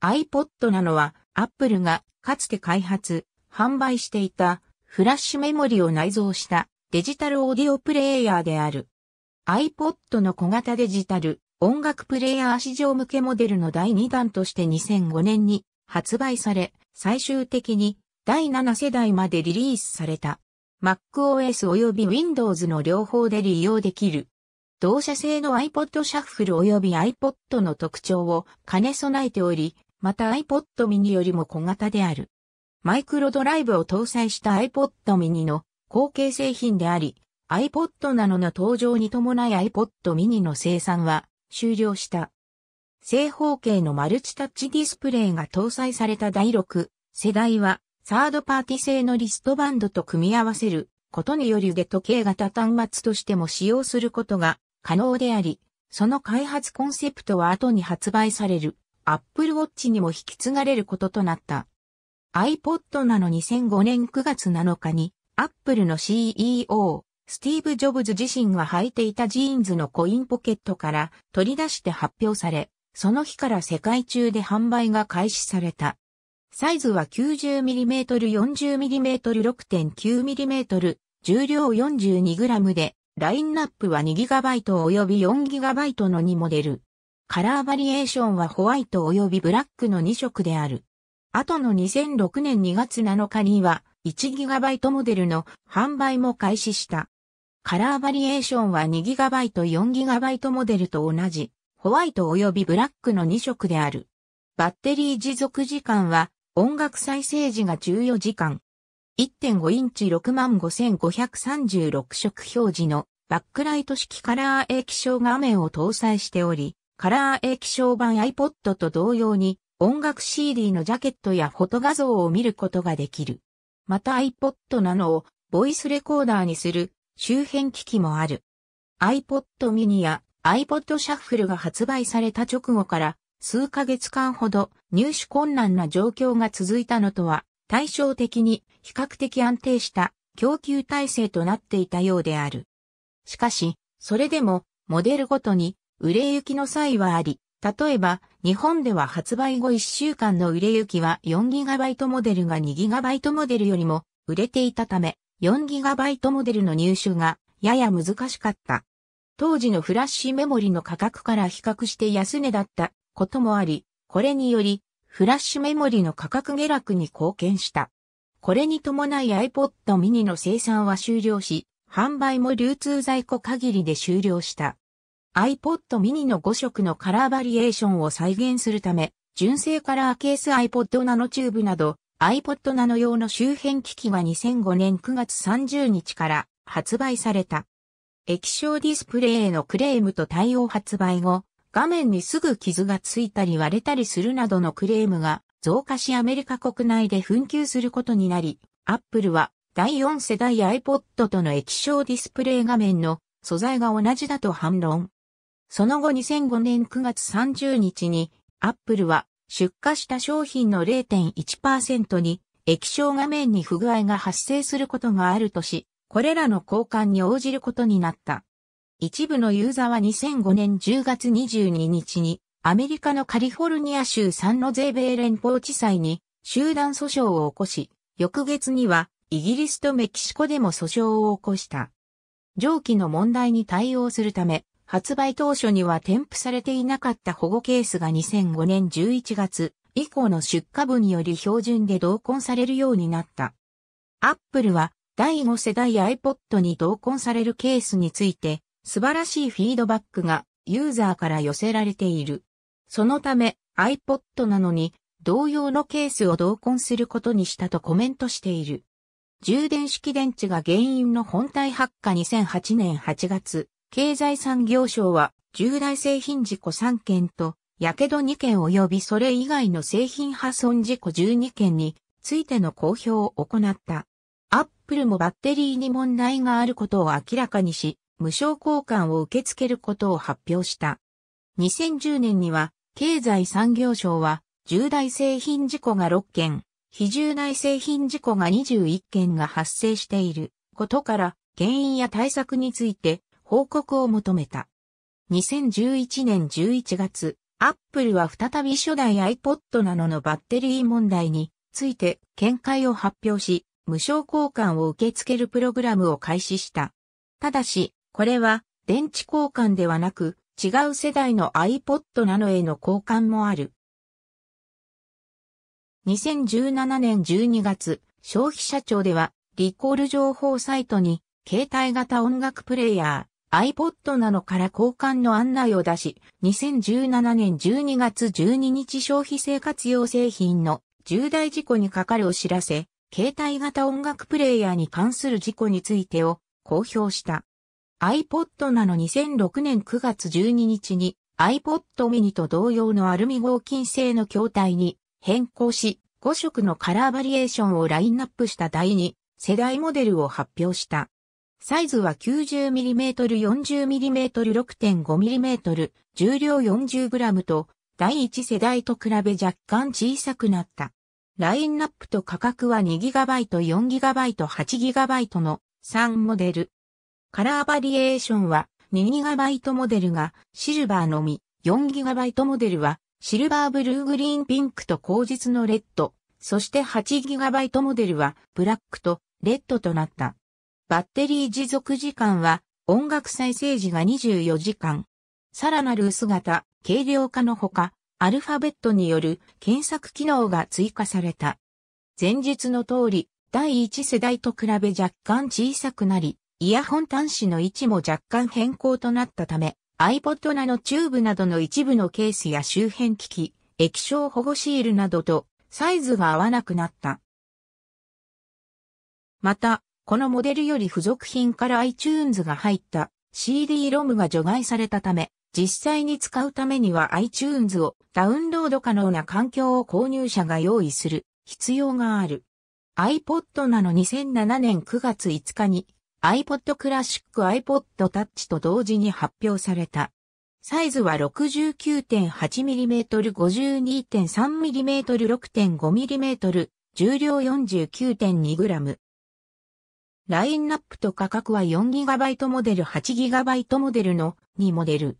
iPod なのは、Apple がかつて開発、販売していたフラッシュメモリを内蔵したデジタルオーディオプレイヤーである。iPod の小型デジタル音楽プレイヤー市場向けモデルの第2弾として2005年に発売され、最終的に第7世代までリリースされた。MacOS 及び Windows の両方で利用できる。同社製の iPod シャッフル及び iPod の特徴を兼ね備えており、また iPod mini よりも小型である。マイクロドライブを搭載した iPod mini の後継製品であり、iPod などの登場に伴い iPod mini の生産は終了した。正方形のマルチタッチディスプレイが搭載された第6世代は、サードパーティ製のリストバンドと組み合わせることにより腕時計型端末としても使用することが可能であり、その開発コンセプトは後に発売される Apple Watch にも引き継がれることとなった。iPod なの2005年9月7日に、Apple の CEO、スティーブ・ジョブズ自身が履いていたジーンズのコインポケットから取り出して発表され、その日から世界中で販売が開始された。サイズは 90mm、40mm、6.9mm、重量 42g で、ラインナップは 2GB 及び 4GB の2モデル。カラーバリエーションはホワイト及びブラックの2色である。後の2006年2月7日には 1GB モデルの販売も開始した。カラーバリエーションは 2GB、4GB モデルと同じ、ホワイト及びブラックの2色である。バッテリー持続時間は音楽再生時が14時間。1.5インチ65536色表示のバックライト式カラー液晶画面を搭載しており、カラー液晶版 iPod と同様に音楽 CD のジャケットやフォト画像を見ることができる。また iPod なのをボイスレコーダーにする周辺機器もある。iPod mini や iPod シャッフルが発売された直後から数ヶ月間ほど入手困難な状況が続いたのとは対照的に比較的安定した供給体制となっていたようである。しかし、それでもモデルごとに売れ行きの際はあり、例えば、日本では発売後1週間の売れ行きは 4GB モデルが 2GB モデルよりも売れていたため、4GB モデルの入手がやや難しかった。当時のフラッシュメモリの価格から比較して安値だったこともあり、これにより、フラッシュメモリの価格下落に貢献した。これに伴い iPod mini の生産は終了し、販売も流通在庫限りで終了した。iPod mini の5色のカラーバリエーションを再現するため、純正カラーケース iPod Nano チューブなど iPod Nano 用の周辺機器が2005年9月30日から発売された。液晶ディスプレイへのクレームと対応発売後、画面にすぐ傷がついたり割れたりするなどのクレームが増加しアメリカ国内で紛糾することになり、Apple は第4世代 iPod との液晶ディスプレイ画面の素材が同じだと反論。その後2005年9月30日に、アップルは出荷した商品の0.1%に液晶画面に不具合が発生することがあるとし、これらの交換に応じることになった。一部のユーザーは2005年10月22日に、アメリカのカリフォルニア州サンノゼーベイ連邦地裁に集団訴訟を起こし、翌月にはイギリスとメキシコでも訴訟を起こした。上記の問題に対応するため、発売当初には添付されていなかった保護ケースが2005年11月以降の出荷分により標準で同梱されるようになった。アップルは第5世代 iPod に同梱されるケースについて素晴らしいフィードバックがユーザーから寄せられている。そのため iPod なのに同様のケースを同梱することにしたとコメントしている。充電式電池が原因の本体発火2008年8月、経済産業省は、重大製品事故3件と、やけど2件及びそれ以外の製品破損事故12件についての公表を行った。アップルもバッテリーに問題があることを明らかにし、無償交換を受け付けることを発表した。2010年には、経済産業省は、重大製品事故が6件、非重大製品事故が21件が発生していることから、原因や対策について報告を求めた。2011年11月、アップルは再び初代 iPod などのバッテリー問題について見解を発表し、無償交換を受け付けるプログラムを開始した。ただし、これは電池交換ではなく、違う世代の iPod などへの交換もある。2017年12月、消費者庁では、リコール情報サイトに、携帯型音楽プレイヤー、iPod なのから交換の案内を出し、2017年12月12日消費生活用製品の重大事故にかかるお知らせ、携帯型音楽プレイヤーに関する事故についてを公表した。iPod なの2006年9月12日に iPod mini と同様のアルミ合金製の筐体に変更し、5色のカラーバリエーションをラインナップした第2世代モデルを発表した。サイズは 90mm、40mm、6.5mm、重量 40g と第1世代と比べ若干小さくなった。ラインナップと価格は 2GB、4GB、8GB の3モデル。カラーバリエーションは 2GB モデルがシルバーのみ、4GB モデルはシルバーブルーグリーンピンクと口実のレッド、そして 8GB モデルはブラックとレッドとなった。バッテリー持続時間は音楽再生時が24時間。さらなる薄型、軽量化のほか、アルファベットによる検索機能が追加された。前述の通り、第1世代と比べ若干小さくなり、イヤホン端子の位置も若干変更となったため、iPod ナのチューブなどの一部のケースや周辺機器、液晶保護シールなどとサイズが合わなくなった。また、このモデルより付属品から iTunes が入った CD-ROM が除外されたため、実際に使うためには iTunes をダウンロード可能な環境を購入者が用意する必要がある。iPod なの2007年9月5日に iPod Classic iPod Touch と同時に発表された。サイズは 69.8mm、52.3mm、6.5mm、重量 49.2g。ラインナップと価格は 4GB モデル 8GB モデルの2モデル。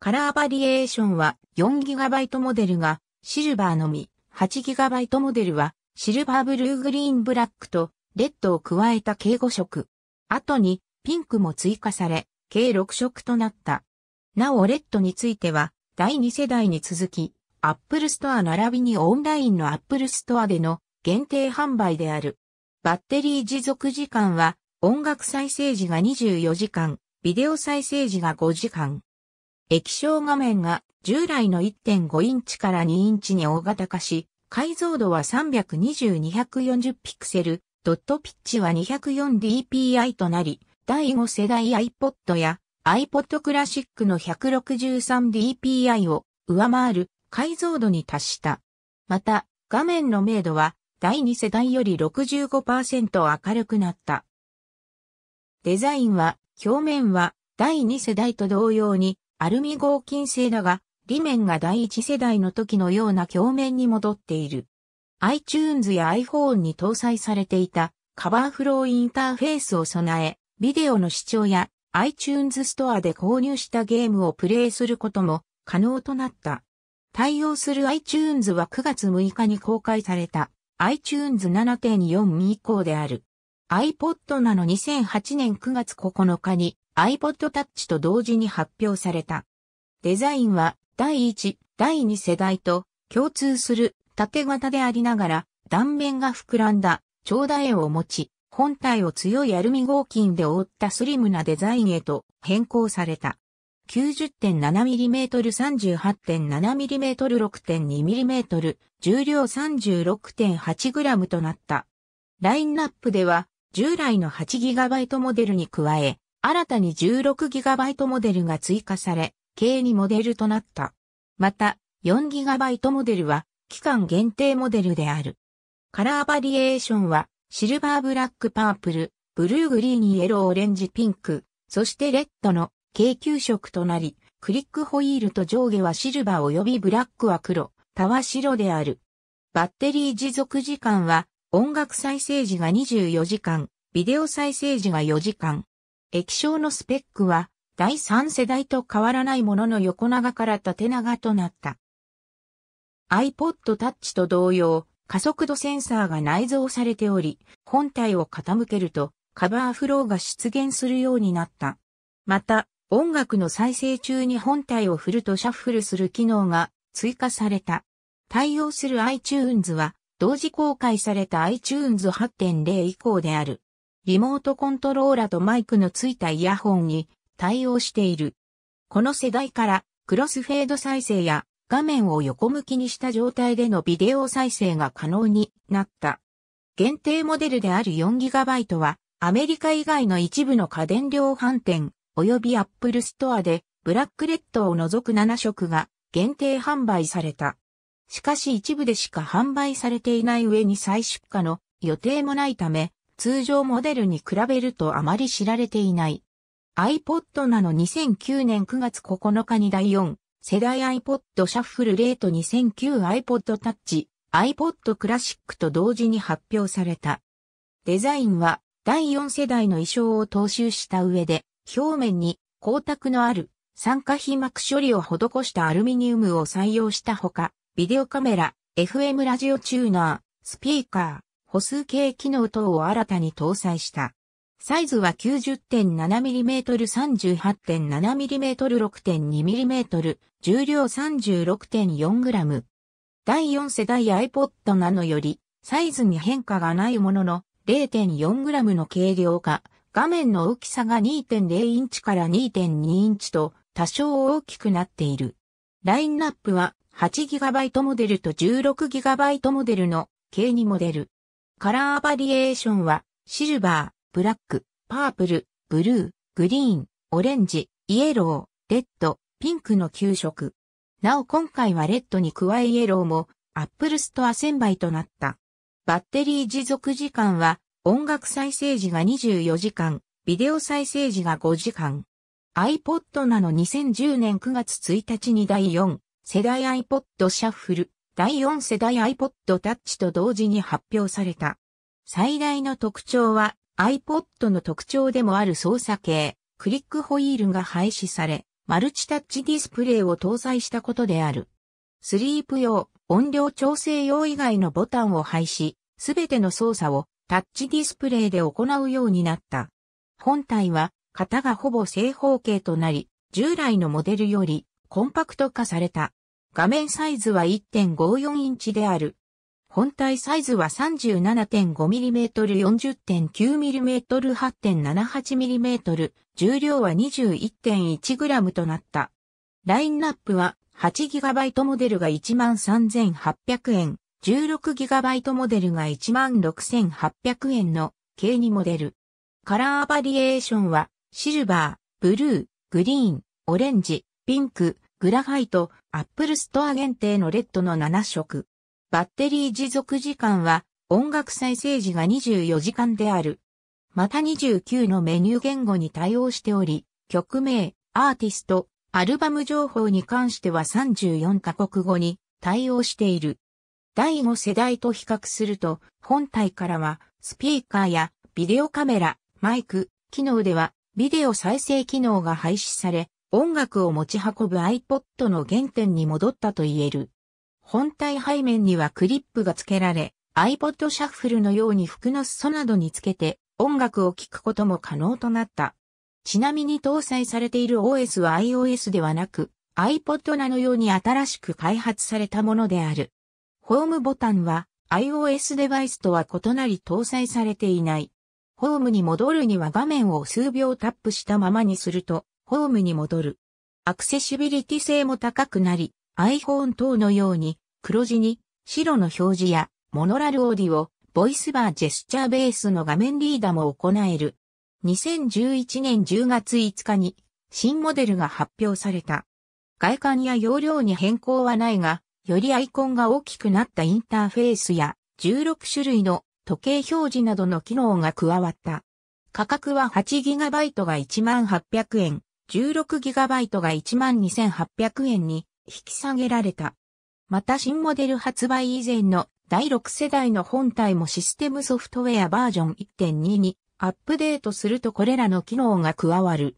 カラーバリエーションは 4GB モデルがシルバーのみ、8GB モデルはシルバーブルーグリーンブラックとレッドを加えた計5色。後にピンクも追加され、計6色となった。なおレッドについては第2世代に続き、Apple Store 並びにオンラインの Apple Store での限定販売である。バッテリー持続時間は、音楽再生時が24時間、ビデオ再生時が5時間。液晶画面が従来の1.5インチから2インチに大型化し、解像度は320-240ピクセル、ドットピッチは 204dpi となり、第5世代 iPod や iPod Classic の 163dpi を上回る解像度に達した。また、画面の明度は第2世代より65%明るくなった。デザインは、表面は第2世代と同様にアルミ合金製だが、裏面が第1世代の時のような鏡面に戻っている。iTunes や iPhone に搭載されていたカバーフローインターフェースを備え、ビデオの視聴や iTunes ストアで購入したゲームをプレイすることも可能となった。対応する iTunes は9月6日に公開された。iTunes 7.4以降である。iPod なの2008年9月9日に iPod Touch と同時に発表された。デザインは第1、第2世代と共通する縦型でありながら断面が膨らんだ長打絵を持ち、本体を強いアルミ合金で覆ったスリムなデザインへと変更された。90.7mm38.7mm6.2mm 重量 36.8g となった。ラインナップでは従来の 8GB モデルに加え、新たに 16GB モデルが追加され、計2モデルとなった。また、4GB モデルは期間限定モデルである。カラーバリエーションは、シルバーブラックパープル、ブルーグリーンイエローオレンジピンク、そしてレッドの軽給色となり、クリックホイールと上下はシルバー及びブラックは黒、他は白である。バッテリー持続時間は、音楽再生時が24時間、ビデオ再生時が4時間。液晶のスペックは、第3世代と変わらないものの横長から縦長となった。iPod Touch と同様、加速度センサーが内蔵されており、本体を傾けるとカバーフローが出現するようになった。また、音楽の再生中に本体を振るとシャッフルする機能が追加された。対応する iTunes は同時公開された iTunes 8.0以降である。リモートコントローラとマイクのついたイヤホンに対応している。この世代からクロスフェード再生や画面を横向きにした状態でのビデオ再生が可能になった。限定モデルである 4GB はアメリカ以外の一部の家電量販店、及びアップルストアでブラックレッドを除く7色が限定販売された。しかし一部でしか販売されていない上に再出荷の予定もないため、通常モデルに比べるとあまり知られていない。iPod なの2009年9月9日に第4世代 iPod シャッフルレート2009 iPod Touch iPod クラシックと同時に発表された。デザインは第4世代の衣装を踏襲した上で表面に光沢のある酸化皮膜処理を施したアルミニウムを採用したほか、ビデオカメラ、FM ラジオチューナー、スピーカー、歩数計機能等を新たに搭載した。サイズは 90.7mm38.7mm6.2mm 重量 36.4g 第4世代 iPod なのよりサイズに変化がないものの 0.4g の軽量化画面の大きさが2.0インチから2.2インチと多少大きくなっている。ラインナップは 8GB モデルと 16GB モデルの計2モデル。カラーバリエーションはシルバー、ブラック、パープル、ブルー、グリーン、オレンジ、イエロー、レッド、ピンクの9色。なお今回はレッドに加えイエローも Apple Store 1000倍となった。バッテリー持続時間は音楽再生時が24時間、ビデオ再生時が5時間。iPod なの2010年9月1日に第4世代 iPod シャッフル、第4世代 iPod Touch と同時に発表された。最大の特徴は iPod の特徴でもある操作系、クリックホイールが廃止され、マルチタッチディスプレイを搭載したことである。スリープ用、音量調整用以外のボタンを廃止、すべての操作をタッチディスプレイで行うようになった。本体は型がほぼ正方形となり、従来のモデルよりコンパクト化された。画面サイズは1.54インチである。本体サイズは 37.5mm40.9mm8.78mm 重量は 21.1g となった。ラインナップは 8GB モデルが13,800円、16GB モデルが16,800円の計2モデル。カラーバリエーションは、シルバー、ブルー、グリーン、オレンジ、ピンク、グラファイト、アップルストア限定のレッドの7色。バッテリー持続時間は、音楽再生時が24時間である。また29のメニュー言語に対応しており、曲名、アーティスト、アルバム情報に関しては34カ国語に対応している。第5世代と比較すると、本体からは、スピーカーやビデオカメラ、マイク、機能では、ビデオ再生機能が廃止され、音楽を持ち運ぶ iPod の原点に戻ったと言える。本体背面にはクリップが付けられ、iPod シャッフルのように服の裾などにつけて音楽を聴くことも可能となった。ちなみに搭載されている OS は iOS ではなく、iPod なのように新しく開発されたものである。ホームボタンは iOS デバイスとは異なり搭載されていない。ホームに戻るには画面を数秒タップしたままにすると、ホームに戻る。アクセシビリティ性も高くなり、iPhone 等のように、黒地に、白の表示や、モノラルオーディオ、ボイスバージェスチャーベースの画面リーダーも行える。2011年10月5日に、新モデルが発表された。外観や容量に変更はないが、よりアイコンが大きくなったインターフェースや16種類の時計表示などの機能が加わった。価格は 8GB が1800円、16GB が12800円に引き下げられた。また新モデル発売以前の第6世代の本体もシステムソフトウェアバージョン1.2にアップデートするとこれらの機能が加わる。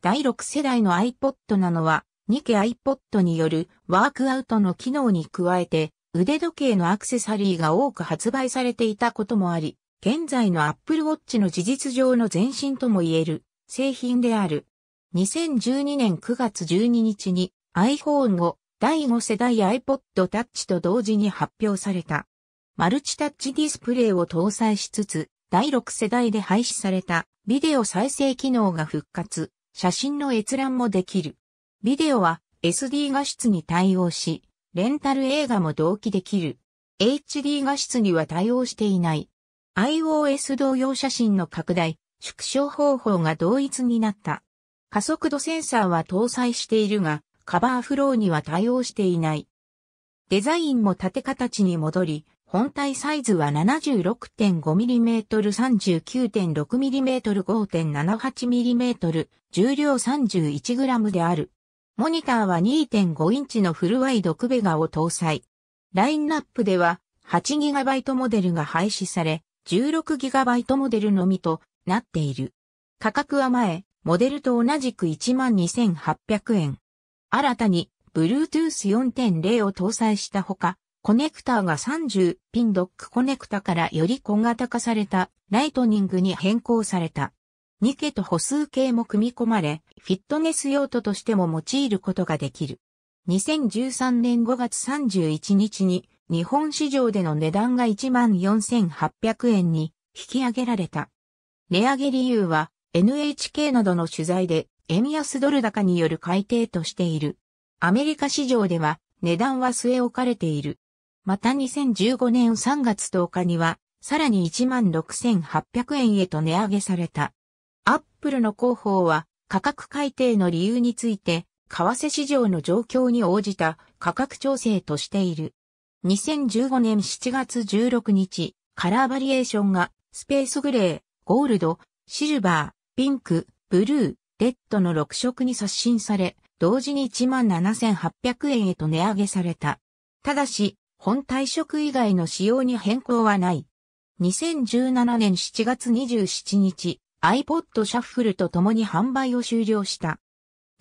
第6世代の iPod なのはニケ iPod によるワークアウトの機能に加えて、腕時計のアクセサリーが多く発売されていたこともあり、現在の Apple Watch の事実上の前身とも言える製品である。2012年9月12日に iPhone を第5世代 iPod Touch と同時に発表された。マルチタッチディスプレイを搭載しつつ、第6世代で廃止されたビデオ再生機能が復活、写真の閲覧もできる。ビデオは SD 画質に対応し、レンタル映画も同期できる。HD 画質には対応していない。iOS 同様写真の拡大、縮小方法が同一になった。加速度センサーは搭載しているが、カバーフローには対応していない。デザインも縦形に戻り、本体サイズは 76.5mm、39.6mm、5.78mm、重量 31g である。モニターは2.5インチのフルワイドクベガを搭載。ラインナップでは 8GB モデルが廃止され、16GB モデルのみとなっている。価格は前、モデルと同じく12,800円。新たに Bluetooth 4.0を搭載したほか、コネクターが30ピンドックコネクタからより小型化されたライトニングに変更された。ケと歩数計も組み込まれ、フィットネス用途としても用いることができる。2013年5月31日に日本市場での値段が14,800円に引き上げられた。値上げ理由は NHK などの取材で円安ドル高による改定としている。アメリカ市場では値段は据え置かれている。また2015年3月10日にはさらに16,800円へと値上げされた。アップルの広報は価格改定の理由について、為替市場の状況に応じた価格調整としている。2015年7月16日、カラーバリエーションがスペースグレー、ゴールド、シルバー、ピンク、ブルー、レッドの6色に刷新され、同時に17,800円へと値上げされた。ただし、本体色以外の仕様に変更はない。2017年7月27日、iPod シャッフルと共に販売を終了した。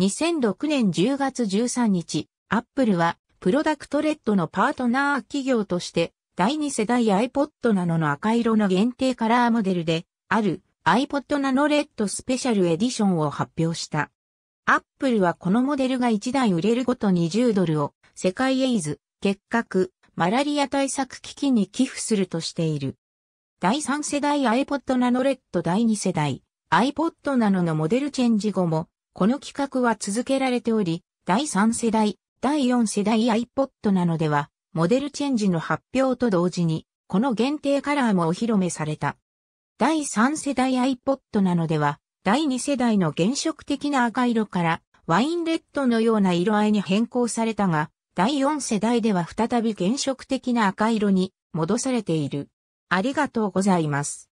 2006年10月13日、Apple はプロダクトレッドのパートナー企業として第2世代 iPod なのの赤色の限定カラーモデルである iPod ナノレッドスペシャルエディションを発表した。Apple はこのモデルが1台売れるごと20ドルを世界エイズ、結核、マラリア対策基金に寄付するとしている。第3世代 iPod Nano Red 第2世代 iPod Nano のモデルチェンジ後も、この企画は続けられており、第3世代、第4世代 iPod Nano では、モデルチェンジの発表と同時に、この限定カラーもお披露目された。第3世代 iPod Nano では、第2世代の原色的な赤色から、ワインレッドのような色合いに変更されたが、第4世代では再び原色的な赤色に戻されている。ありがとうございます。